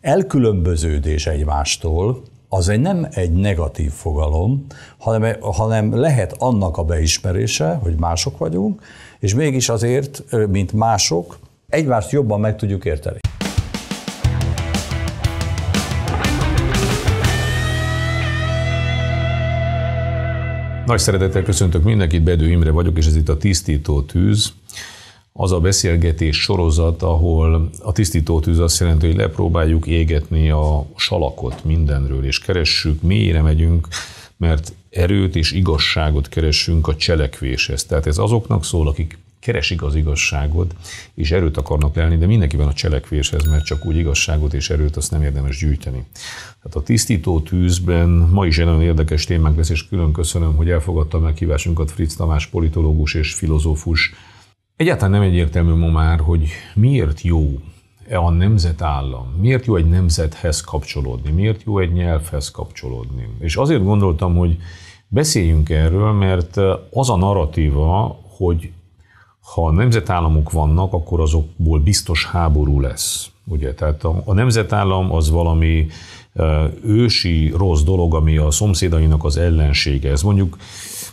elkülönböződés egymástól, az egy nem egy negatív fogalom, hanem, hanem lehet annak a beismerése, hogy mások vagyunk, és mégis azért, mint mások, egymást jobban meg tudjuk érteni. Nagy szeretettel köszöntök mindenkit, Bedő Imre vagyok, és ez itt a Tisztító Tűz az a beszélgetés sorozat, ahol a tisztítótűz azt jelenti, hogy lepróbáljuk égetni a salakot mindenről, és keressük, mélyre megyünk, mert erőt és igazságot keresünk a cselekvéshez. Tehát ez azoknak szól, akik keresik az igazságot, és erőt akarnak lenni, de mindenkiben a cselekvéshez, mert csak úgy igazságot és erőt azt nem érdemes gyűjteni. Tehát a tisztító tűzben ma is egy nagyon érdekes témánk lesz, és külön köszönöm, hogy elfogadta meghívásunkat Fritz Tamás politológus és filozófus Egyáltalán nem egyértelmű ma már, hogy miért jó e a nemzetállam, miért jó egy nemzethez kapcsolódni, miért jó egy nyelvhez kapcsolódni. És azért gondoltam, hogy beszéljünk erről, mert e, az a narratíva, hogy ha nemzetállamok vannak, akkor azokból biztos háború lesz. Ugye, tehát a, a nemzetállam az valami e, ősi rossz dolog, ami a szomszédainak az ellensége. Ez mondjuk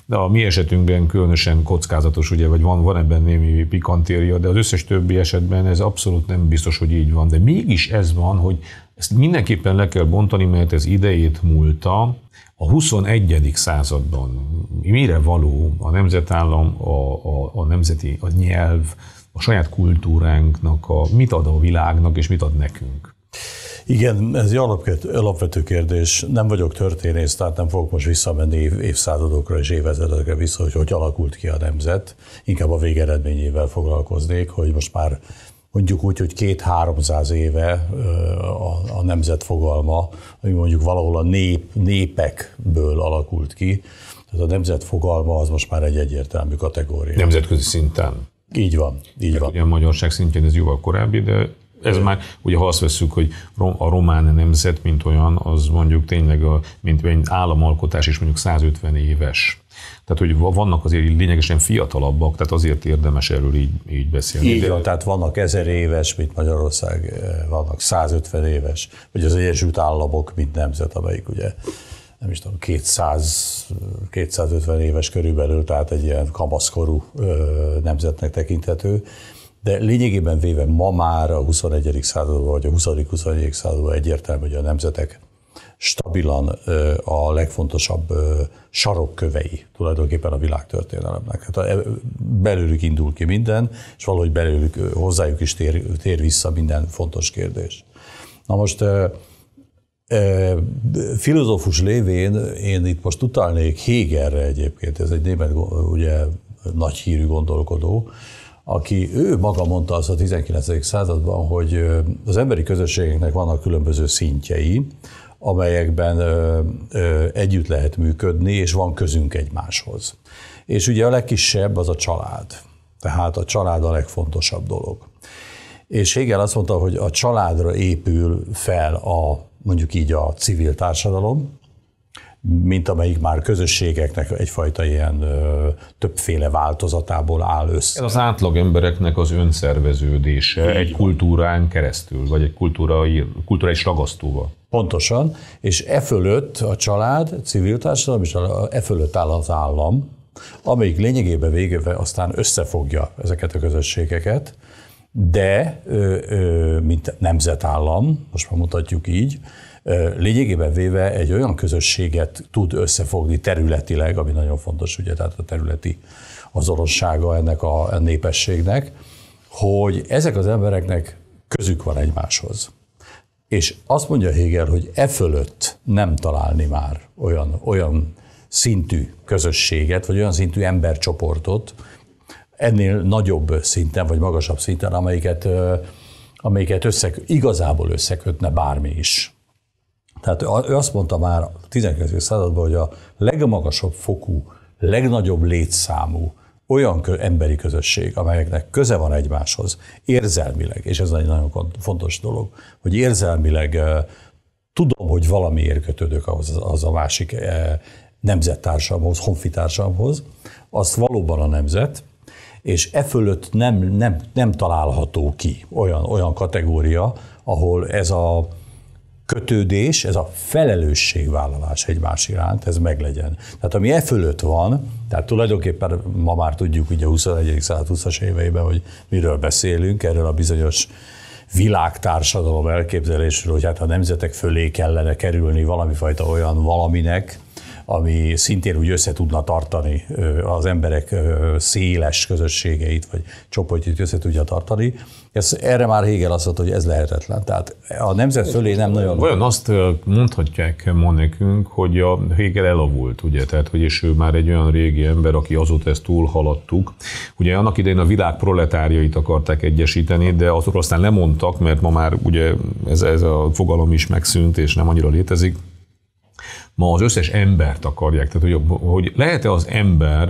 de a mi esetünkben különösen kockázatos, ugye, vagy van, van ebben némi pikantéria, de az összes többi esetben ez abszolút nem biztos, hogy így van. De mégis ez van, hogy ezt mindenképpen le kell bontani, mert ez idejét múlta, a 21. században mire való a nemzetállam, a, a, a nemzeti, a nyelv, a saját kultúránknak, a, mit ad a világnak és mit ad nekünk. Igen, ez egy alapvető kérdés. Nem vagyok történész, tehát nem fogok most visszamenni év, évszázadokra és évezredekre vissza, hogy hogy alakult ki a nemzet. Inkább a végeredményével foglalkoznék, hogy most már mondjuk úgy, hogy két-háromszáz éve a, a nemzet fogalma, ami mondjuk valahol a nép, népekből alakult ki. Tehát a nemzet fogalma az most már egy egyértelmű kategória. Nemzetközi szinten. Így van, így Tehát van. Ugye a magyarság szintjén ez jóval korábbi, de ez már, ugye ha azt veszük, hogy a román nemzet, mint olyan, az mondjuk tényleg, a, mint egy államalkotás is mondjuk 150 éves. Tehát, hogy vannak azért lényegesen fiatalabbak, tehát azért érdemes erről így, így beszélni. Így van, tehát vannak ezer éves, mint Magyarország, eh, vannak 150 éves, vagy az Egyesült Államok, mint nemzet, amelyik ugye nem is tudom, 200, 250 éves körülbelül, tehát egy ilyen kamaszkorú eh, nemzetnek tekinthető de lényegében véve ma már a 21. században, vagy a 20. 21. században egyértelmű, hogy a nemzetek stabilan a legfontosabb sarokkövei tulajdonképpen a világtörténelemnek. Hát e, belőlük indul ki minden, és valahogy belőlük hozzájuk is tér, tér vissza minden fontos kérdés. Na most filozófus lévén én itt most utalnék Hegerre egyébként, ez egy német, ugye nagy hírű gondolkodó, aki ő maga mondta azt a 19. században, hogy az emberi közösségeknek vannak különböző szintjei, amelyekben ö, ö, együtt lehet működni, és van közünk egymáshoz. És ugye a legkisebb az a család. Tehát a család a legfontosabb dolog. És Hegel azt mondta, hogy a családra épül fel a mondjuk így a civil társadalom, mint amelyik már közösségeknek egyfajta ilyen ö, többféle változatából áll össze. Ez az átlag embereknek az önszerveződése Így egy kultúrán keresztül, vagy egy kultúrai, kulturális ragasztóval. Pontosan, és e fölött a család, civil társadalom, és e fölött áll az állam, amelyik lényegében végéve aztán összefogja ezeket a közösségeket, de ö, ö, mint nemzetállam, most már mutatjuk így, lényegében véve egy olyan közösséget tud összefogni területileg, ami nagyon fontos, ugye, tehát a területi azonossága ennek a népességnek, hogy ezek az embereknek közük van egymáshoz. És azt mondja Hegel, hogy e fölött nem találni már olyan, olyan szintű közösséget, vagy olyan szintű embercsoportot, ennél nagyobb szinten, vagy magasabb szinten, amelyiket, amelyiket össze, igazából összekötne bármi is. Tehát ő azt mondta már a 19. században, hogy a legmagasabb fokú, legnagyobb létszámú olyan emberi közösség, amelyeknek köze van egymáshoz, érzelmileg, és ez egy nagyon fontos dolog, hogy érzelmileg tudom, hogy valamiért kötődök az, az a másik nemzettársamhoz, honfitársamhoz, az valóban a nemzet, és e fölött nem, nem, nem található ki olyan, olyan kategória, ahol ez a kötődés, ez a felelősségvállalás egymás iránt, ez meglegyen. Tehát ami e fölött van, tehát tulajdonképpen ma már tudjuk ugye 21. század 20-as éveiben, hogy miről beszélünk, erről a bizonyos világtársadalom elképzelésről, hogy hát a nemzetek fölé kellene kerülni valamifajta olyan valaminek, ami szintén úgy össze tudna tartani az emberek széles közösségeit, vagy csoportjait össze tudja tartani. Ez, erre már Hegel azt mondta, hogy ez lehetetlen. Tehát a nemzet fölé nem nagyon... Vajon azt mondhatják ma nekünk, hogy a Hegel elavult, ugye? Tehát, hogy és ő már egy olyan régi ember, aki azóta ezt túlhaladtuk. Ugye annak idején a világ proletáriait akarták egyesíteni, de azok aztán lemondtak, mert ma már ugye ez, ez a fogalom is megszűnt, és nem annyira létezik ma az összes embert akarják. Tehát, hogy, hogy lehet-e az ember,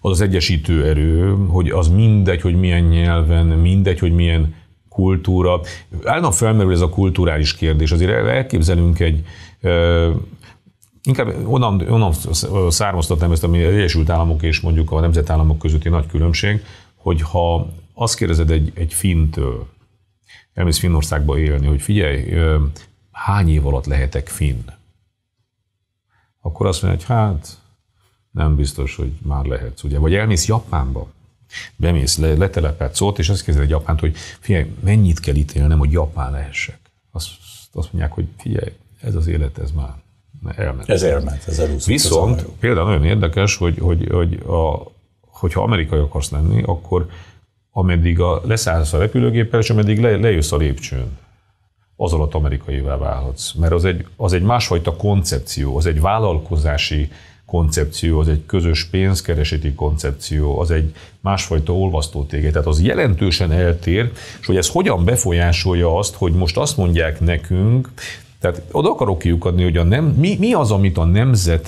az az egyesítő erő, hogy az mindegy, hogy milyen nyelven, mindegy, hogy milyen kultúra. Állandóan felmerül ez a kulturális kérdés. Azért elképzelünk egy, inkább onnan, onnan származtatnám ezt, ami az Egyesült Államok és mondjuk a nemzetállamok közötti nagy különbség, hogy ha azt kérdezed egy, egy fintől, elmész Finnországba élni, hogy figyelj, hány év alatt lehetek finn? akkor azt mondja, hogy hát nem biztos, hogy már lehetsz, ugye? Vagy elmész Japánba, bemész, le, letelepedsz ott, és azt kérdezi Japánt, hogy figyelj, mennyit kell ítélnem, hogy Japán lehessek? Azt, azt mondják, hogy figyelj, ez az élet, ez már elment. Ez elment, ez elúszott. Viszont az például nagyon érdekes, hogy, hogy, hogy a, hogyha amerikai akarsz lenni, akkor ameddig a, leszállsz a repülőgéppel, és ameddig le, lejössz a lépcsőn az alatt amerikaivá válhatsz. Mert az egy, az egy másfajta koncepció, az egy vállalkozási koncepció, az egy közös pénzkereseti koncepció, az egy másfajta olvasztó tége. Tehát az jelentősen eltér, és hogy ez hogyan befolyásolja azt, hogy most azt mondják nekünk, tehát oda akarok kiukadni, hogy a nem, mi, mi az, amit a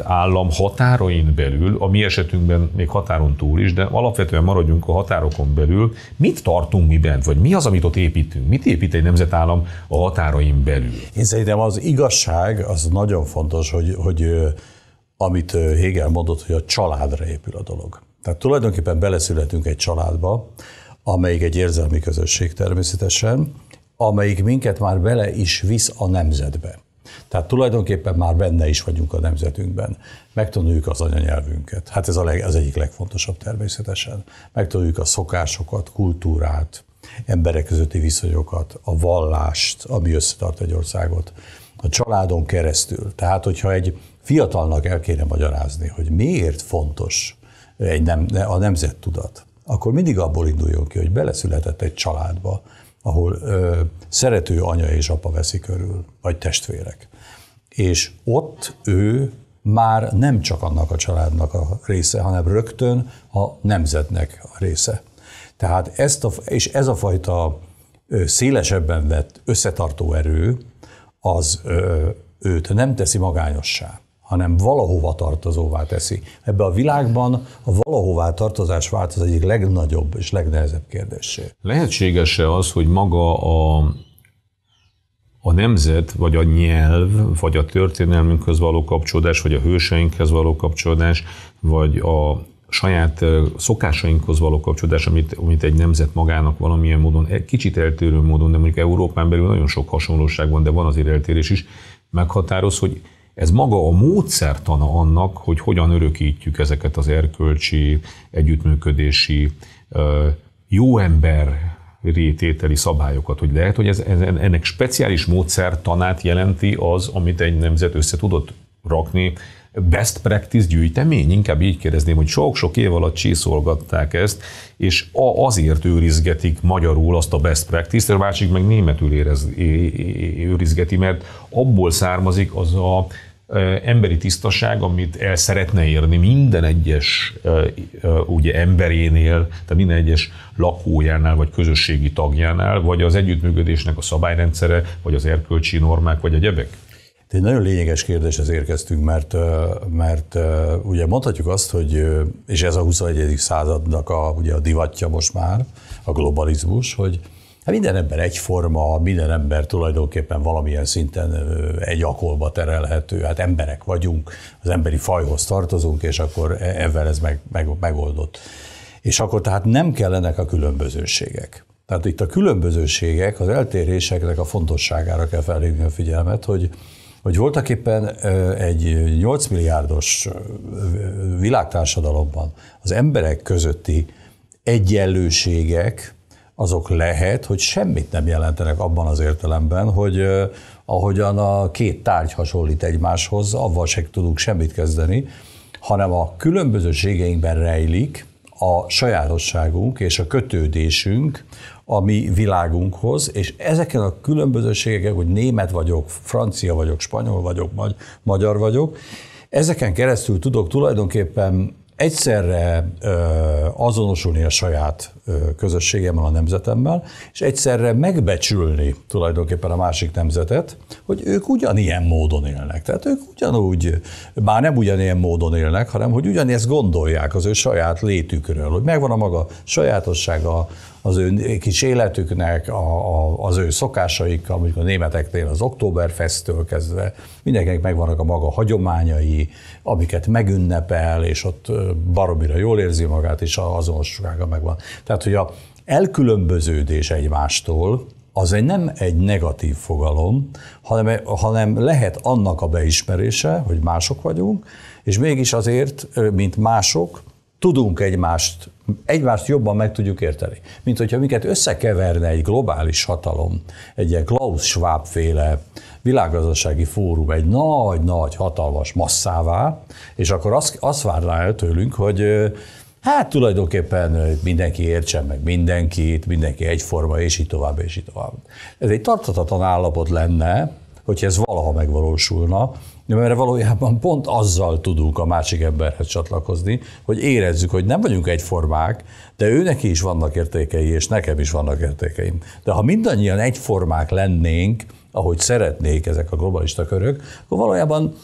állam határain belül, a mi esetünkben még határon túl is, de alapvetően maradjunk a határokon belül, mit tartunk mi bent, vagy mi az, amit ott építünk? Mit épít egy nemzetállam a határain belül? Én szerintem az igazság az nagyon fontos, hogy, hogy amit Hegel mondott, hogy a családra épül a dolog. Tehát tulajdonképpen beleszületünk egy családba, amelyik egy érzelmi közösség természetesen, amelyik minket már bele is visz a nemzetbe. Tehát tulajdonképpen már benne is vagyunk a nemzetünkben. Megtanuljuk az anyanyelvünket. Hát ez a leg, az egyik legfontosabb természetesen. Megtanuljuk a szokásokat, kultúrát, emberek közötti viszonyokat, a vallást, ami összetart egy országot, a családon keresztül. Tehát, hogyha egy fiatalnak el kéne magyarázni, hogy miért fontos egy nem, a nemzettudat, akkor mindig abból induljon ki, hogy beleszületett egy családba, ahol ö, szerető anya és apa veszi körül, vagy testvérek. És ott ő már nem csak annak a családnak a része, hanem rögtön a nemzetnek a része. Tehát ezt a, és ez a fajta szélesebben vett összetartó erő, az ö, őt nem teszi magányossá hanem valahova tartozóvá teszi. Ebbe a világban a valahová tartozás vált az egyik legnagyobb és legnehezebb kérdésé. Lehetséges-e az, hogy maga a, a nemzet, vagy a nyelv, vagy a történelmünkhöz való kapcsolódás, vagy a hőseinkhez való kapcsolódás, vagy a saját szokásainkhoz való kapcsolódás, amit, amit egy nemzet magának valamilyen módon, kicsit eltérő módon, de mondjuk Európán belül nagyon sok hasonlóság van, de van azért eltérés is, meghatároz, hogy ez maga a módszertana annak, hogy hogyan örökítjük ezeket az erkölcsi, együttműködési, jó ember rétételi szabályokat, hogy lehet, hogy ez, ez, ennek speciális módszertanát jelenti az, amit egy nemzet össze tudott rakni best practice gyűjtemény? Inkább így kérdezném, hogy sok-sok év alatt csiszolgatták ezt, és azért őrizgetik magyarul azt a best practice-t, a másik meg németül érez, őrizgeti, mert abból származik az a e, emberi tisztaság, amit el szeretne érni minden egyes e, e, ugye emberénél, tehát minden egyes lakójánál, vagy közösségi tagjánál, vagy az együttműködésnek a szabályrendszere, vagy az erkölcsi normák, vagy a gyebek? De egy nagyon lényeges kérdéshez érkeztünk, mert, mert ugye mondhatjuk azt, hogy, és ez a 21. századnak a, ugye a divatja most már, a globalizmus, hogy hát minden ember egyforma, minden ember tulajdonképpen valamilyen szinten egy akolba terelhető, hát emberek vagyunk, az emberi fajhoz tartozunk, és akkor ebben ez meg, meg, megoldott. És akkor tehát nem kellenek a különbözőségek. Tehát itt a különbözőségek, az eltéréseknek a fontosságára kell felhívni a figyelmet, hogy hogy voltak éppen egy 8 milliárdos világtársadalomban az emberek közötti egyenlőségek, azok lehet, hogy semmit nem jelentenek abban az értelemben, hogy ahogyan a két tárgy hasonlít egymáshoz, avval se tudunk semmit kezdeni, hanem a különbözőségeinkben rejlik, a sajátosságunk és a kötődésünk a mi világunkhoz, és ezeken a különbözőségeken, hogy német vagyok, francia vagyok, spanyol vagyok, magyar vagyok, ezeken keresztül tudok tulajdonképpen egyszerre azonosulni a saját közösségemmel, a nemzetemmel, és egyszerre megbecsülni tulajdonképpen a másik nemzetet, hogy ők ugyanilyen módon élnek. Tehát ők ugyanúgy, bár nem ugyanilyen módon élnek, hanem hogy ugyanezt gondolják az ő saját létükről, hogy megvan a maga sajátossága, az ő kis életüknek, a, a, az ő szokásaik, mondjuk a németeknél az Oktoberfesttől kezdve, mindenkinek megvannak a maga hagyományai, amiket megünnepel, és ott baromira jól érzi magát, és azonossága megvan. Tehát, hogy a elkülönböződés egymástól, az egy nem egy negatív fogalom, hanem, hanem lehet annak a beismerése, hogy mások vagyunk, és mégis azért, mint mások, tudunk egymást, egymást jobban meg tudjuk érteni. Mint hogyha minket összekeverne egy globális hatalom, egy ilyen Klaus Schwab féle világgazdasági fórum egy nagy-nagy hatalmas masszává, és akkor azt, azt várná el tőlünk, hogy hát tulajdonképpen mindenki értsen meg mindenkit, mindenki egyforma, és így tovább, és így tovább. Ez egy tartatatlan állapot lenne, hogyha ez valaha megvalósulna, mert valójában pont azzal tudunk a másik emberhez csatlakozni, hogy érezzük, hogy nem vagyunk egyformák, de őnek is vannak értékei, és nekem is vannak értékeim. De ha mindannyian egyformák lennénk, ahogy szeretnék ezek a globalista körök, akkor valójában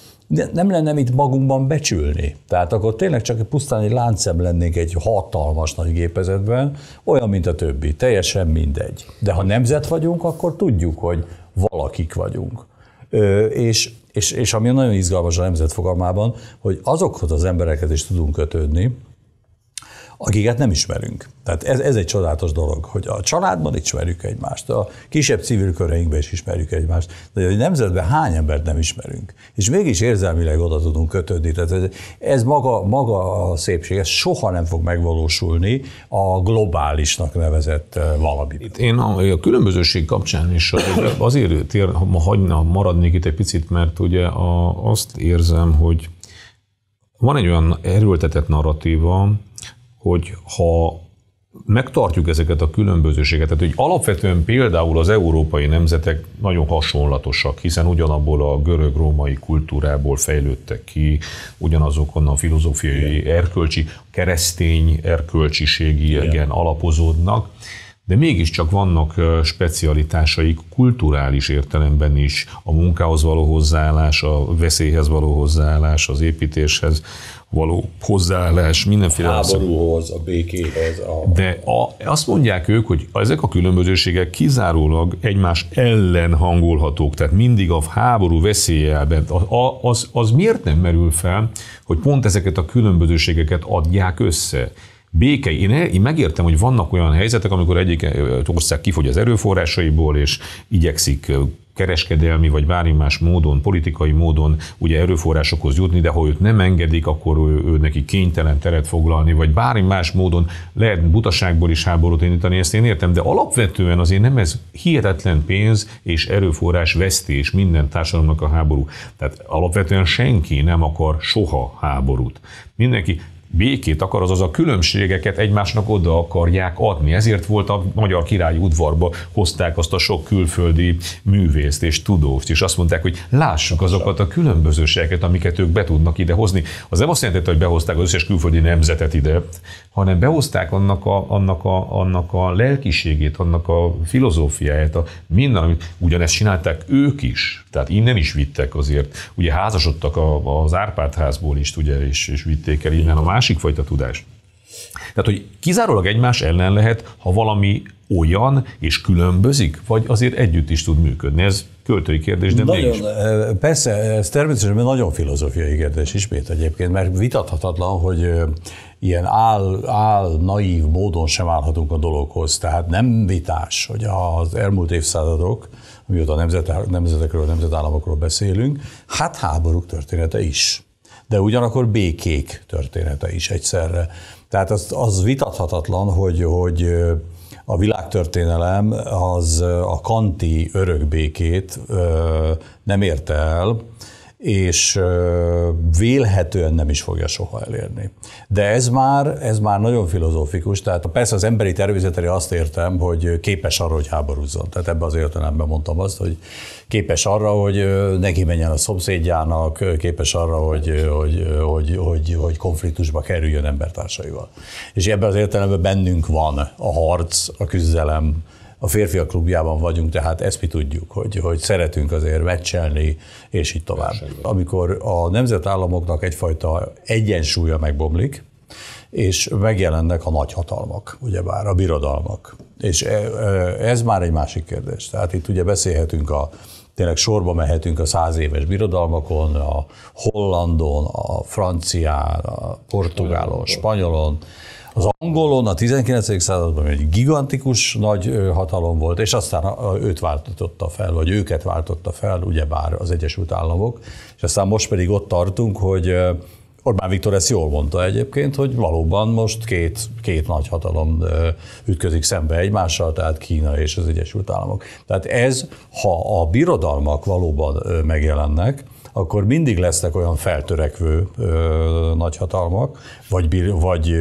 nem lenne mit magunkban becsülni. Tehát akkor tényleg csak pusztán egy láncem lennénk egy hatalmas nagy gépezetben, olyan, mint a többi, teljesen mindegy. De ha nemzet vagyunk, akkor tudjuk, hogy valakik vagyunk. Ö, és és, és ami nagyon izgalmas a nemzet fogalmában, hogy azokhoz az emberekhez is tudunk kötődni, akiket nem ismerünk. Tehát ez, ez egy csodálatos dolog, hogy a családban ismerjük egymást, a kisebb civil köreinkben is ismerjük egymást, de a nemzetben hány embert nem ismerünk. És mégis érzelmileg oda tudunk kötődni. Tehát ez, ez maga, maga a szépség, ez soha nem fog megvalósulni a globálisnak nevezett eh, valami. Itt én a, a különbözőség kapcsán is azért ha hagyna, maradnék itt egy picit, mert ugye a, azt érzem, hogy van egy olyan erőltetett narratíva, hogy ha megtartjuk ezeket a különbözőséget, tehát hogy alapvetően például az európai nemzetek nagyon hasonlatosak, hiszen ugyanabból a görög-római kultúrából fejlődtek ki, ugyanazokon a filozófiai, igen. erkölcsi, keresztény erkölcsiségi igen. alapozódnak, de mégiscsak vannak specialitásaik kulturális értelemben is, a munkához való hozzáállás, a veszélyhez való hozzáállás, az építéshez, való hozzáállás, mindenféle... A háborúhoz, a békéhez. A... De a, azt mondják ők, hogy ezek a különbözőségek kizárólag egymás ellen hangolhatók, tehát mindig a háború veszélyelben. Az, az, az miért nem merül fel, hogy pont ezeket a különbözőségeket adják össze? béke. Én, én megértem, hogy vannak olyan helyzetek, amikor egyik ország kifogy az erőforrásaiból, és igyekszik kereskedelmi vagy bármi más módon, politikai módon ugye erőforrásokhoz jutni, de ha őt nem engedik, akkor ő, ő neki kénytelen teret foglalni, vagy bármi más módon lehet butaságból is háborút indítani, ezt én értem, de alapvetően azért nem ez hihetetlen pénz és erőforrás vesztés minden társadalomnak a háború. Tehát alapvetően senki nem akar soha háborút. Mindenki békét akar, azaz a különbségeket egymásnak oda akarják adni. Ezért volt a Magyar Királyi udvarba hozták azt a sok külföldi művészt és tudóst, és azt mondták, hogy lássuk azokat a különbözőségeket, amiket ők be tudnak ide hozni. Az nem azt jelentette, hogy behozták az összes külföldi nemzetet ide, hanem behozták annak a, annak a, annak a lelkiségét, annak a filozófiáját, a minden, amit ugyanezt csinálták ők is. Tehát innen is vittek azért. Ugye házasodtak a, az Árpád házból is, ugye, és, és vitték el innen a más másik fajta tudás. Tehát, hogy kizárólag egymás ellen lehet, ha valami olyan és különbözik, vagy azért együtt is tud működni. Ez költői kérdés, de nagyon, mégis. Eh, persze, ez természetesen nagyon filozófiai kérdés ismét egyébként, mert vitathatatlan, hogy eh, ilyen áll, áll naív módon sem állhatunk a dologhoz. Tehát nem vitás, hogy az elmúlt évszázadok, amióta nemzetekről, nemzetállamokról beszélünk, hát háborúk története is de ugyanakkor békék története is egyszerre. Tehát az, az vitathatatlan, hogy, hogy a világtörténelem az a kanti örökbékét nem érte el, és vélhetően nem is fogja soha elérni. De ez már, ez már nagyon filozófikus, tehát persze az emberi tervezetre azt értem, hogy képes arra, hogy háborúzzon. Tehát ebben az értelemben mondtam azt, hogy képes arra, hogy neki menjen a szomszédjának, képes arra, hogy, hogy, hogy, hogy, hogy konfliktusba kerüljön embertársaival. És ebben az értelemben bennünk van a harc, a küzdelem, a férfiak klubjában vagyunk, tehát ezt mi tudjuk, hogy, hogy szeretünk azért meccselni, és így tovább. Amikor a nemzetállamoknak egyfajta egyensúlya megbomlik, és megjelennek a nagyhatalmak, ugyebár a birodalmak. És e, e, ez már egy másik kérdés. Tehát itt ugye beszélhetünk a tényleg sorba mehetünk a száz éves birodalmakon, a hollandon, a francián, a portugálon, a spanyolon, az angolon a 19. században egy gigantikus nagy hatalom volt, és aztán őt váltotta fel, vagy őket váltotta fel, ugyebár az Egyesült Államok, és aztán most pedig ott tartunk, hogy Orbán Viktor ezt jól mondta egyébként, hogy valóban most két, két nagy hatalom ütközik szembe egymással, tehát Kína és az Egyesült Államok. Tehát ez, ha a birodalmak valóban megjelennek, akkor mindig lesznek olyan feltörekvő nagyhatalmak, vagy, vagy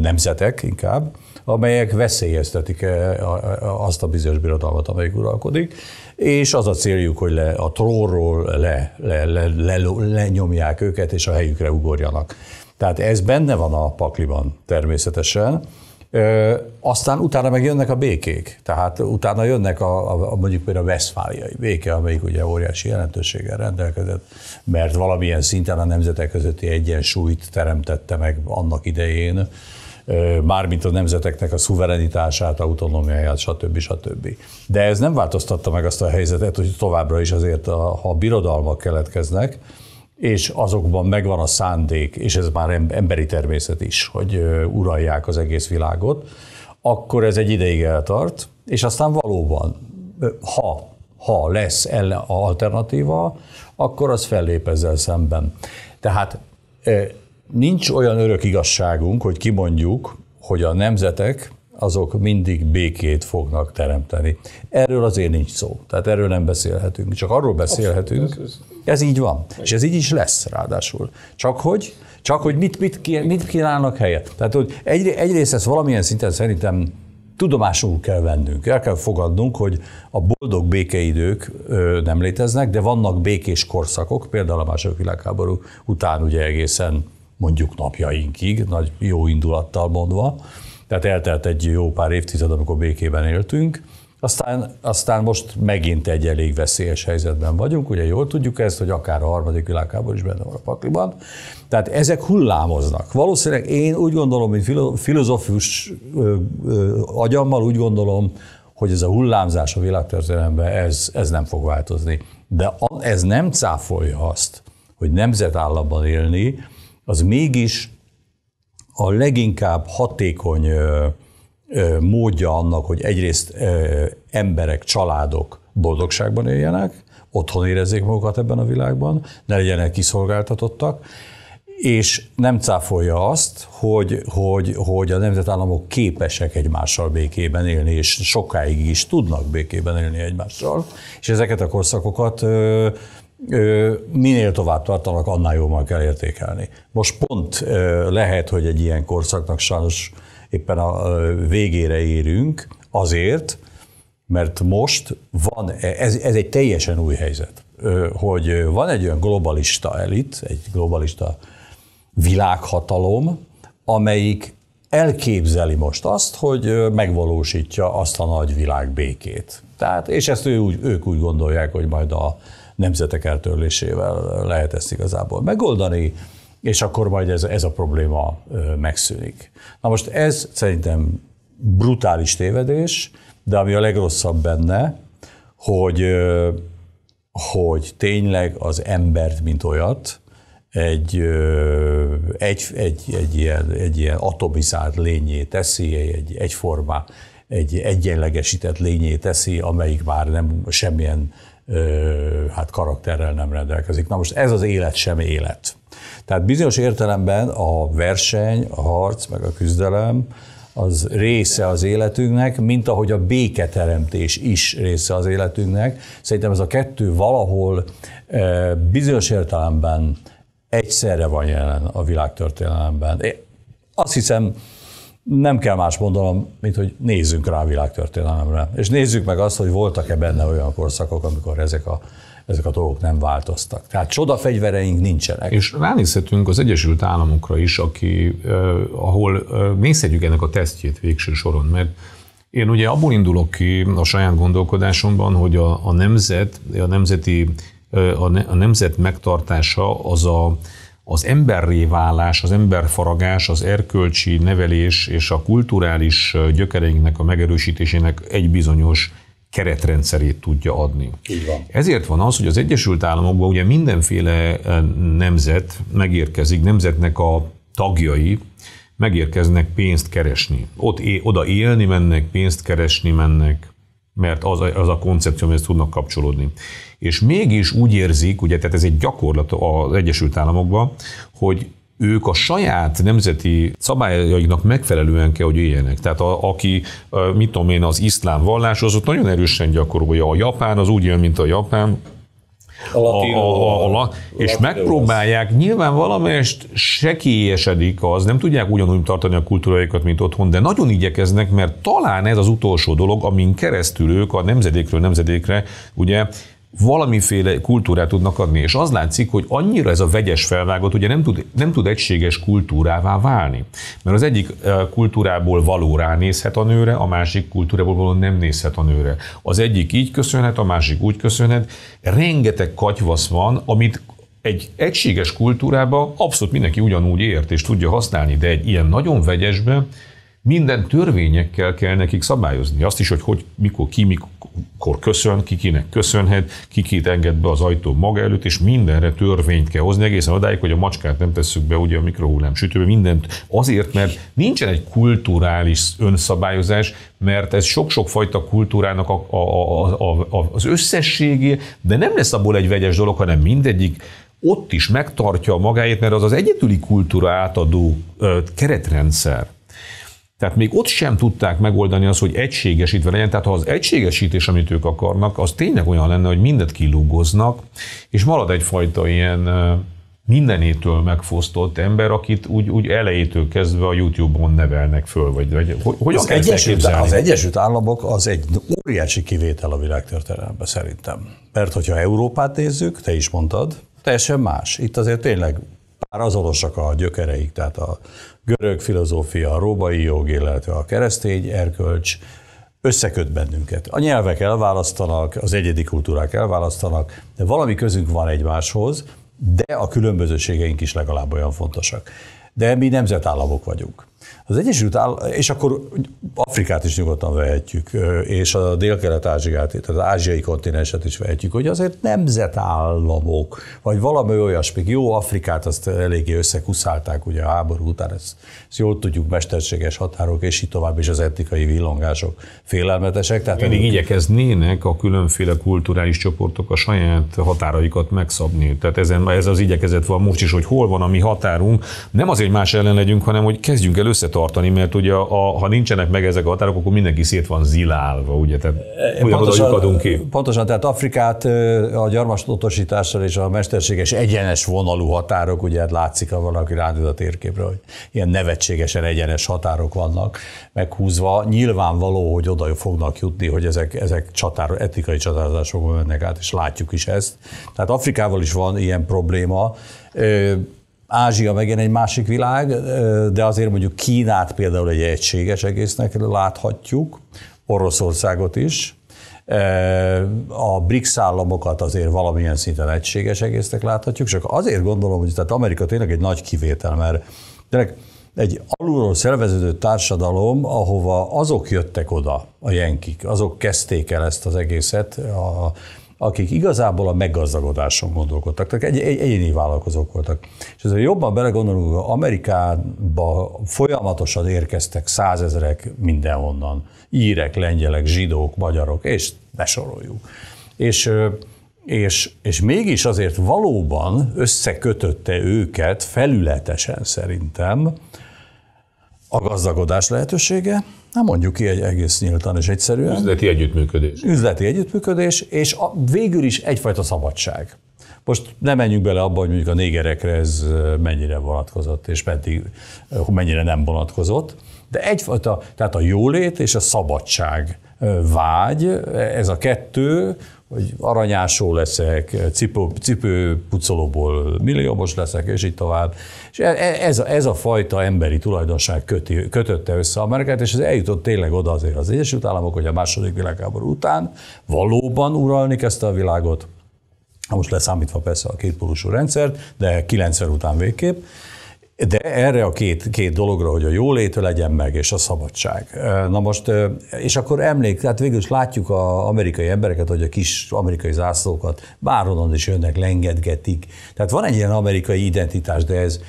nemzetek inkább, amelyek veszélyeztetik e, azt a bizonyos birodalmat, amelyik uralkodik, és az a céljuk, hogy le, a trónról le, le, le, le, lenyomják őket, és a helyükre ugorjanak. Tehát ez benne van a pakliban természetesen, aztán utána meg jönnek a békék, tehát utána jönnek a, a, a mondjuk például a veszfáliai béke, amelyik ugye óriási jelentőséggel rendelkezett, mert valamilyen szinten a nemzetek közötti egyensúlyt teremtette meg annak idején, mármint a nemzeteknek a szuverenitását, autonómiáját, stb. stb. De ez nem változtatta meg azt a helyzetet, hogy továbbra is azért, a, ha birodalmak keletkeznek, és azokban megvan a szándék, és ez már emberi természet is, hogy uralják az egész világot, akkor ez egy ideig eltart, és aztán valóban, ha, ha lesz ellen, a alternatíva, akkor az fellép ezzel szemben. Tehát nincs olyan örök igazságunk, hogy kimondjuk, hogy a nemzetek azok mindig békét fognak teremteni. Erről azért nincs szó. Tehát erről nem beszélhetünk. Csak arról beszélhetünk, ez ez így van. És ez így is lesz ráadásul. Csak hogy, csak hogy mit, mit, mit kínálnak helyet. Tehát, hogy egy, egyrészt ezt valamilyen szinten szerintem tudomásul kell vennünk, el kell fogadnunk, hogy a boldog békeidők nem léteznek, de vannak békés korszakok, például a második világháború után ugye egészen mondjuk napjainkig, nagy jó indulattal mondva, tehát eltelt egy jó pár évtized, amikor békében éltünk, aztán, aztán most megint egy elég veszélyes helyzetben vagyunk, ugye jól tudjuk ezt, hogy akár a harmadik világháború is benne van a pakliban. Tehát ezek hullámoznak. Valószínűleg én úgy gondolom, mint filo- filozófus agyammal úgy gondolom, hogy ez a hullámzás a világtörténelemben, ez, ez nem fog változni. De ez nem cáfolja azt, hogy nemzetállamban élni, az mégis a leginkább hatékony ö, módja annak, hogy egyrészt emberek, családok boldogságban éljenek, otthon érezzék magukat ebben a világban, ne legyenek kiszolgáltatottak, és nem cáfolja azt, hogy, hogy, hogy a nemzetállamok képesek egymással békében élni, és sokáig is tudnak békében élni egymással, és ezeket a korszakokat ö, ö, minél tovább tartanak, annál jobban kell értékelni. Most pont ö, lehet, hogy egy ilyen korszaknak sajnos éppen a végére érünk, azért, mert most van, ez, ez egy teljesen új helyzet, hogy van egy olyan globalista elit, egy globalista világhatalom, amelyik elképzeli most azt, hogy megvalósítja azt a nagy világ békét. Tehát, és ezt ő, ők úgy gondolják, hogy majd a nemzetek eltörlésével lehet ezt igazából megoldani, és akkor majd ez, ez a probléma megszűnik. Na most ez szerintem brutális tévedés, de ami a legrosszabb benne, hogy, hogy tényleg az embert, mint olyat, egy, egy, egy, egy, ilyen, egy ilyen atomizált lényé teszi, egy, egyforma, egy egyenlegesített lényé teszi, amelyik már nem semmilyen hát karakterrel nem rendelkezik. Na most ez az élet sem élet. Tehát bizonyos értelemben a verseny, a harc, meg a küzdelem az része az életünknek, mint ahogy a béketeremtés is része az életünknek. Szerintem ez a kettő valahol eh, bizonyos értelemben egyszerre van jelen a világtörténelemben. Én azt hiszem, nem kell más mondanom, mint hogy nézzünk rá a világtörténelemre. És nézzük meg azt, hogy voltak-e benne olyan korszakok, amikor ezek a ezek a dolgok nem változtak. Tehát csodafegyvereink nincsenek. És ránézhetünk az Egyesült Államokra is, aki, eh, ahol eh, nézhetjük ennek a tesztjét végső soron, mert én ugye abból indulok ki a saját gondolkodásomban, hogy a, a nemzet, a nemzeti, a, ne, a nemzet megtartása az a, az emberré válás, az emberfaragás, az erkölcsi nevelés és a kulturális gyökereinknek a megerősítésének egy bizonyos keretrendszerét tudja adni. Így van. Ezért van az, hogy az Egyesült Államokban ugye mindenféle eh, nemzet megérkezik, nemzetnek a tagjai megérkeznek pénzt keresni. Ott é, oda élni mennek, pénzt keresni mennek, mert az, az a koncepció, amihez tudnak kapcsolódni. És mégis úgy érzik, ugye, tehát ez egy gyakorlat az Egyesült Államokban, hogy ők a saját nemzeti szabályaiknak megfelelően kell, hogy éljenek. Tehát a, aki, mit tudom én, az iszlám az ott nagyon erősen gyakorolja. A japán az úgy jön, mint a japán, a a, a, a, a, és megpróbálják, nyilván valamelyest sekélyesedik az, nem tudják ugyanúgy tartani a kultúráikat, mint otthon, de nagyon igyekeznek, mert talán ez az utolsó dolog, amin keresztül ők a nemzedékről nemzedékre ugye valamiféle kultúrát tudnak adni. És az látszik, hogy annyira ez a vegyes felvágott, ugye nem tud, nem tud egységes kultúrává válni. Mert az egyik eh, kultúrából való ránézhet a nőre, a másik kultúrából való nem nézhet a nőre. Az egyik így köszönhet, a másik úgy köszönhet. Rengeteg katyvasz van, amit egy egységes kultúrába abszolút mindenki ugyanúgy ért és tudja használni, de egy ilyen nagyon vegyesben minden törvényekkel kell nekik szabályozni. Azt is, hogy, hogy mikor, ki mikor köszön, ki kinek köszönhet, ki kit enged be az ajtó maga előtt, és mindenre törvényt kell hozni, egészen odáig, hogy a macskát nem tesszük be ugye a mikrohullám sütőbe, mindent azért, mert nincsen egy kulturális önszabályozás, mert ez sok-sok fajta kultúrának a, a, a, a, az összességé, de nem lesz abból egy vegyes dolog, hanem mindegyik ott is megtartja magáét, mert az az egyetüli kultúra átadó ö, keretrendszer, tehát még ott sem tudták megoldani azt, hogy egységesítve legyen. Tehát ha az egységesítés, amit ők akarnak, az tényleg olyan lenne, hogy mindet kilúgoznak, és marad egyfajta ilyen mindenétől megfosztott ember, akit úgy, úgy elejétől kezdve a YouTube-on nevelnek föl, vagy, vagy hogy az Egyesült, az Egyesült Államok az egy óriási kivétel a világtörténelemben szerintem. Mert hogyha Európát nézzük, te is mondtad, teljesen más. Itt azért tényleg pár azonosak a gyökereik, tehát a, görög filozófia, a római jog, illetve a keresztény erkölcs összeköt bennünket. A nyelvek elválasztanak, az egyedi kultúrák elválasztanak, de valami közünk van egymáshoz, de a különbözőségeink is legalább olyan fontosak. De mi nemzetállamok vagyunk. Az Egyesült Áll- és akkor Afrikát is nyugodtan vehetjük, és a dél-kelet-ázsiát, tehát az ázsiai kontinenset is vehetjük, hogy azért nemzetállamok, vagy valami olyasmi, jó Afrikát azt eléggé összekuszálták ugye a háború után, ezt, ezt jól tudjuk, mesterséges határok, és így tovább, is az etnikai villongások félelmetesek. Tehát Mindig ők... igyekeznének a különféle kulturális csoportok a saját határaikat megszabni. Tehát ezen, ez az igyekezet van most is, hogy hol van a mi határunk, nem azért, hogy más ellen legyünk, hanem hogy kezdjünk el össze összetartani, mert ugye a, ha nincsenek meg ezek a határok, akkor mindenki szét van zilálva, ugye? Tehát pontosan, adunk ki. Pontosan, tehát Afrikát a gyarmatosítással és a mesterséges egyenes vonalú határok, ugye hát látszik, ha valaki ránéz a térképre, hogy ilyen nevetségesen egyenes határok vannak meghúzva. Nyilvánvaló, hogy oda fognak jutni, hogy ezek, ezek csatár, etikai csatározásokon mennek át, és látjuk is ezt. Tehát Afrikával is van ilyen probléma. Ázsia megint egy másik világ, de azért mondjuk Kínát például egy egységes egésznek láthatjuk, Oroszországot is, a BRICS államokat azért valamilyen szinten egységes egésznek láthatjuk, csak azért gondolom, hogy tehát Amerika tényleg egy nagy kivétel, mert egy alulról szerveződő társadalom, ahova azok jöttek oda, a jenkik, azok kezdték el ezt az egészet, a, akik igazából a meggazdagodáson gondolkodtak, tehát egy, egy, egyéni vállalkozók voltak. És ezért jobban belegondolunk, hogy Amerikába folyamatosan érkeztek százezrek mindenhonnan, írek, lengyelek, zsidók, magyarok, és besoroljuk. És és, és mégis azért valóban összekötötte őket felületesen szerintem a gazdagodás lehetősége, Na mondjuk ki egy egész nyíltan és egyszerűen. Üzleti együttműködés. Üzleti együttműködés, és a, végül is egyfajta szabadság. Most nem menjünk bele abba, hogy mondjuk a négerekre ez mennyire vonatkozott, és pedig mennyire nem vonatkozott, de egyfajta, tehát a jólét és a szabadság vágy, ez a kettő, hogy aranyásó leszek, cipő, cipőpucolóból milliómos leszek, és így tovább. És e, e, ez, a, ez a fajta emberi tulajdonság köti, kötötte össze Amerikát, és ez eljutott tényleg oda azért az Egyesült Államok, hogy a második világháború után valóban uralni kezdte a világot, most leszámítva persze a kétpólusú rendszert, de 90 után végképp, de erre a két, két dologra, hogy a jólét legyen meg, és a szabadság. Na most, és akkor emlék, tehát végül is látjuk az amerikai embereket, hogy a kis amerikai zászlókat bárhonnan is jönnek, lengedgetik. Tehát van egy ilyen amerikai identitás, de ez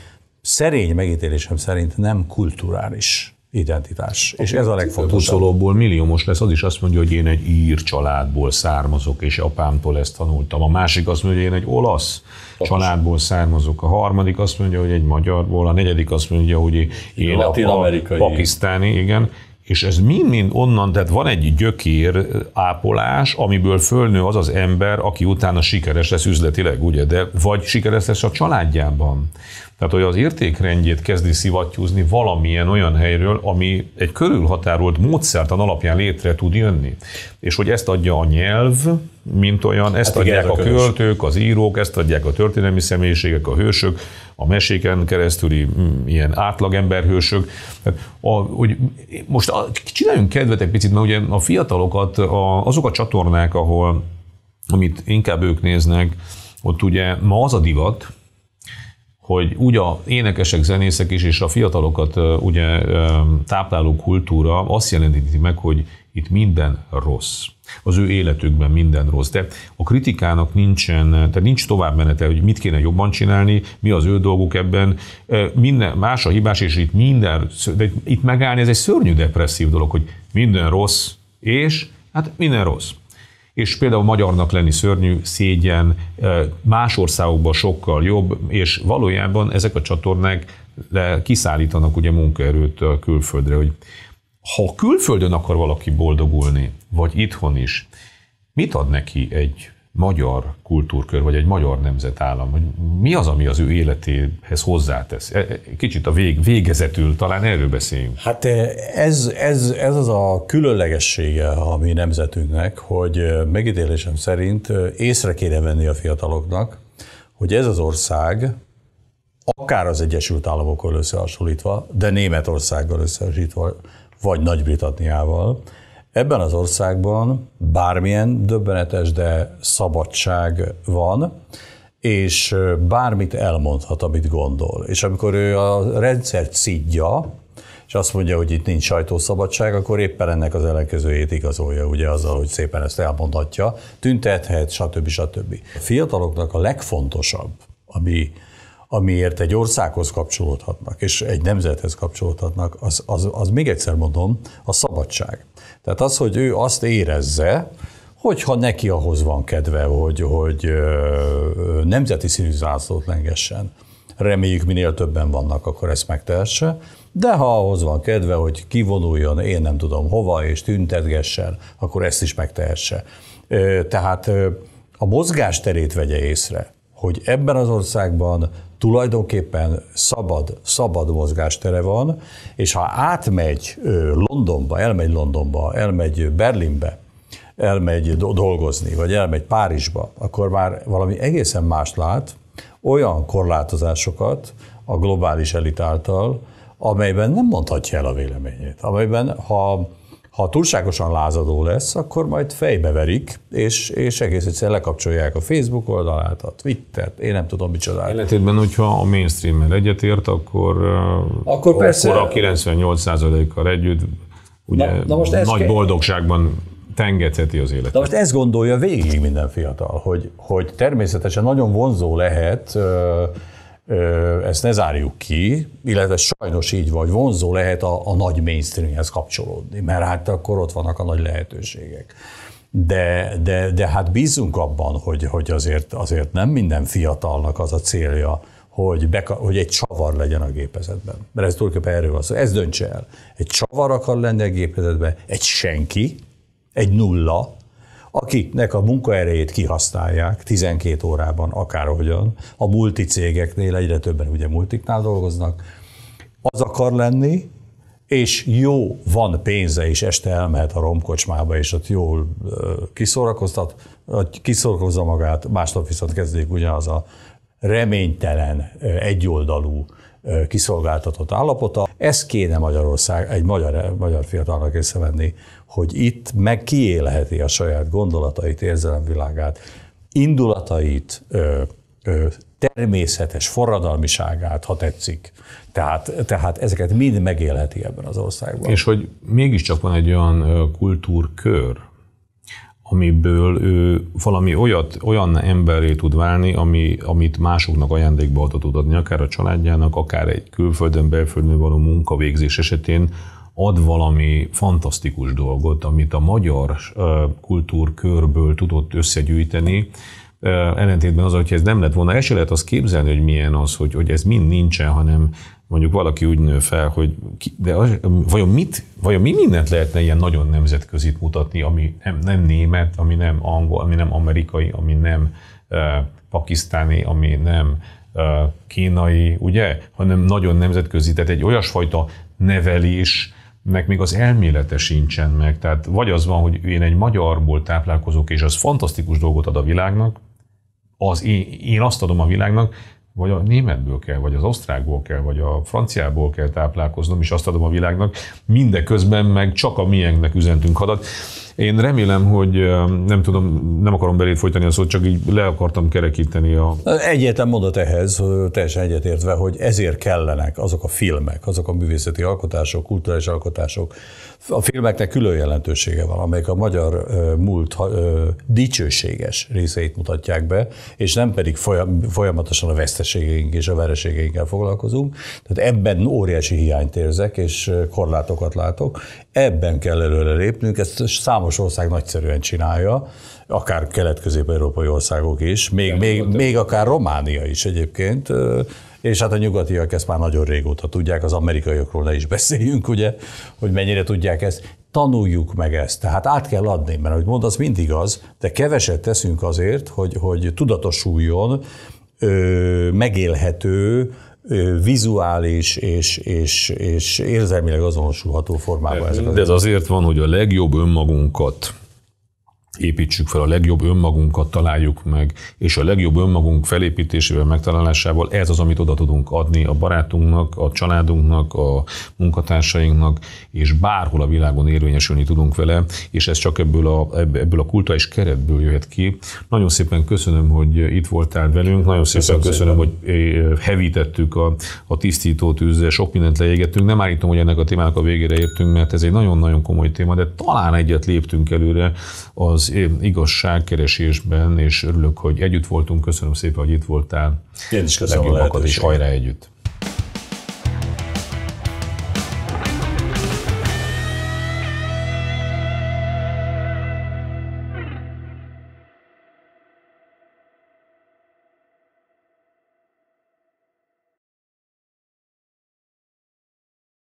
szerény megítélésem szerint nem kulturális identitás. Okay. És ez a hát legfontosabb. Pucolóból milliómos lesz, az is azt mondja, hogy én egy ír családból származok, és apámtól ezt tanultam. A másik azt mondja, hogy én egy olasz Fontos. családból származok. A harmadik azt mondja, hogy egy magyarból, a negyedik azt mondja, hogy én a pakisztáni, igen. És ez mind-mind onnan, tehát van egy gyökér ápolás, amiből fölnő az az ember, aki utána sikeres lesz üzletileg, ugye, de vagy sikeres lesz a családjában, tehát, hogy az értékrendjét kezdi szivattyúzni valamilyen olyan helyről, ami egy körülhatárolt módszertan alapján létre tud jönni. És hogy ezt adja a nyelv, mint olyan, ezt hát adják a költők, az írók, ezt adják a történelmi személyiségek, a hősök, a meséken keresztüli mm, ilyen átlagemberhősök. hogy most a, csináljunk kedvet egy picit, mert ugye a fiatalokat, a, azok a csatornák, ahol amit inkább ők néznek, ott ugye ma az a divat, hogy ugye énekesek, zenészek is, és a fiatalokat ugye tápláló kultúra azt jelentíti, meg, hogy itt minden rossz. Az ő életükben minden rossz. De a kritikának nincsen, tehát nincs tovább menete, hogy mit kéne jobban csinálni, mi az ő dolguk ebben. Minden, más a hibás, és itt minden, de itt megállni, ez egy szörnyű depresszív dolog, hogy minden rossz, és hát minden rossz és például magyarnak lenni szörnyű, szégyen, más országokban sokkal jobb, és valójában ezek a csatornák kiszállítanak ugye munkaerőt a külföldre, hogy ha külföldön akar valaki boldogulni, vagy itthon is, mit ad neki egy magyar kultúrkör, vagy egy magyar nemzetállam, hogy mi az, ami az ő életéhez hozzátesz? E, e, kicsit a vég, végezetül talán erről beszéljünk. Hát e, ez, ez, ez az a különlegessége a mi nemzetünknek, hogy megítélésem szerint észre kéne venni a fiataloknak, hogy ez az ország, akár az Egyesült Államokkal összehasonlítva, de Németországgal összehasonlítva, vagy Nagy-Britanniával, Ebben az országban bármilyen döbbenetes, de szabadság van, és bármit elmondhat, amit gondol. És amikor ő a rendszer szidja, és azt mondja, hogy itt nincs sajtószabadság, akkor éppen ennek az ellenkezőjét igazolja, ugye azzal, hogy szépen ezt elmondhatja, tüntethet, stb. stb. A fiataloknak a legfontosabb, ami amiért egy országhoz kapcsolódhatnak, és egy nemzethez kapcsolódhatnak, az, az, az még egyszer mondom, a szabadság. Tehát az, hogy ő azt érezze, hogyha neki ahhoz van kedve, hogy, hogy nemzeti színű zászlót lengessen, reméljük minél többen vannak, akkor ezt megtehesse, de ha ahhoz van kedve, hogy kivonuljon, én nem tudom hova, és tüntetgessen, akkor ezt is megtehesse. Tehát a terét vegye észre, hogy ebben az országban tulajdonképpen szabad, szabad mozgástere van, és ha átmegy Londonba, elmegy Londonba, elmegy Berlinbe, elmegy dolgozni, vagy elmegy Párizsba, akkor már valami egészen más lát, olyan korlátozásokat a globális elit által, amelyben nem mondhatja el a véleményét, amelyben ha ha túlságosan lázadó lesz, akkor majd fejbeverik, és, és egész egyszerűen lekapcsolják a Facebook oldalát, a Twittert, én nem tudom micsodát. Ellentétben, hogyha a mainstreammel egyetért, akkor, akkor, persze, akkor a 98%-kal együtt ugye na, na most nagy kell. boldogságban tengetheti az életet. De most ezt gondolja végig minden fiatal, hogy, hogy természetesen nagyon vonzó lehet ezt ne zárjuk ki, illetve sajnos így vagy, vonzó lehet a, a nagy mainstreamhez kapcsolódni, mert hát akkor ott vannak a nagy lehetőségek. De, de, de hát bízunk abban, hogy, hogy azért, azért nem minden fiatalnak az a célja, hogy, beka, hogy egy csavar legyen a gépezetben. Mert ez tulajdonképpen erről van szó. Ez döntse el. Egy csavar akar lenni a gépezetben, egy senki, egy nulla, akinek a munkaerejét kihasználják 12 órában akárhogyan, a multicégeknél egyre többen ugye multiknál dolgoznak, az akar lenni, és jó, van pénze, és este elmehet a romkocsmába, és ott jól kiszórakoztat, kiszórakozza magát, másnap viszont kezdődik ugyanaz a reménytelen, egyoldalú, kiszolgáltatott állapota. Ezt kéne Magyarország, egy magyar, magyar fiatalnak észrevenni, hogy itt meg kiélheti a saját gondolatait, érzelemvilágát, indulatait, ö, ö, természetes forradalmiságát, ha tetszik. Tehát, tehát ezeket mind megélheti ebben az országban. És hogy mégiscsak van egy olyan kultúrkör, amiből ő valami olyat, olyan emberré tud válni, ami, amit másoknak ajándékba adhatod, tud adni, akár a családjának, akár egy külföldön, belföldön való munkavégzés esetén, ad valami fantasztikus dolgot, amit a magyar kultúrkörből tudott összegyűjteni, ellentétben az, hogyha ez nem lett volna, el se lehet azt képzelni, hogy milyen az, hogy, hogy ez mind nincsen, hanem mondjuk valaki úgy nő fel, hogy ki, de az, vajon mit, vajon mi mindent lehetne ilyen nagyon nemzetközit mutatni, ami nem, nem német, ami nem angol, ami nem amerikai, ami nem uh, pakisztáni, ami nem uh, kínai, ugye, hanem nagyon nemzetközi, tehát egy olyasfajta nevelés, nek még az elmélete sincsen meg. Tehát vagy az van, hogy én egy magyarból táplálkozok, és az fantasztikus dolgot ad a világnak, az én, én azt adom a világnak, vagy a németből kell, vagy az osztrákból kell, vagy a franciából kell táplálkoznom, és azt adom a világnak, mindeközben meg csak a miénknek üzentünk hadat. Én remélem, hogy nem tudom, nem akarom belé folytani a szót, csak így le akartam kerekíteni a... Egyetlen mondat ehhez, teljesen egyetértve, hogy ezért kellenek azok a filmek, azok a művészeti alkotások, kulturális alkotások. A filmeknek külön jelentősége van, amelyek a magyar múlt dicsőséges részeit mutatják be, és nem pedig folyamatosan a veszteségeink és a vereségeinkkel foglalkozunk. Tehát ebben óriási hiányt érzek, és korlátokat látok, Ebben kell előre lépnünk, ezt számos ország nagyszerűen csinálja, akár kelet-közép-európai országok is, még, még, még akár Románia is egyébként, és hát a nyugatiak ezt már nagyon régóta tudják, az amerikaiakról ne is beszéljünk, ugye, hogy mennyire tudják ezt. Tanuljuk meg ezt, tehát át kell adni, mert ahogy mondasz, mindig az, de keveset teszünk azért, hogy, hogy tudatosuljon ö, megélhető, ö, vizuális és, és, és érzelmileg azonosulható formában. De, de ez azért van, hogy a legjobb önmagunkat építsük fel a legjobb önmagunkat, találjuk meg, és a legjobb önmagunk felépítésével, megtalálásával ez az, amit oda tudunk adni a barátunknak, a családunknak, a munkatársainknak, és bárhol a világon érvényesülni tudunk vele, és ez csak ebből a, ebből a kulta és keretből jöhet ki. Nagyon szépen köszönöm, hogy itt voltál velünk, nagyon szépen köszönöm, köszönöm szépen. hogy eh, hevítettük a, a tisztító tűzre, sok mindent leégettünk. Nem állítom, hogy ennek a témának a végére értünk, mert ez egy nagyon-nagyon komoly téma, de talán egyet léptünk előre az az igazságkeresésben, és örülök, hogy együtt voltunk. Köszönöm szépen, hogy itt voltál. Én is köszönöm Legjobbakat, és hajrá együtt!